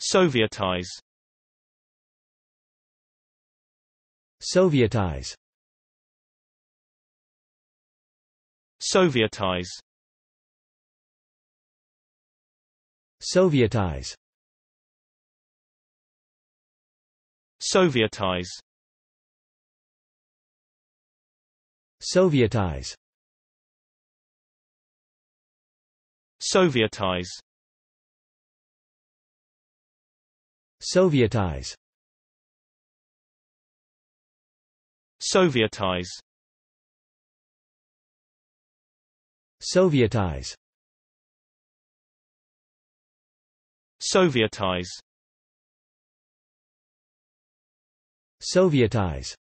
Sovietize Sovietize Sovietize Sovietize Sovietize Sovietize Sovietize Sovietize Sovietize Sovietize Sovietize Sovietize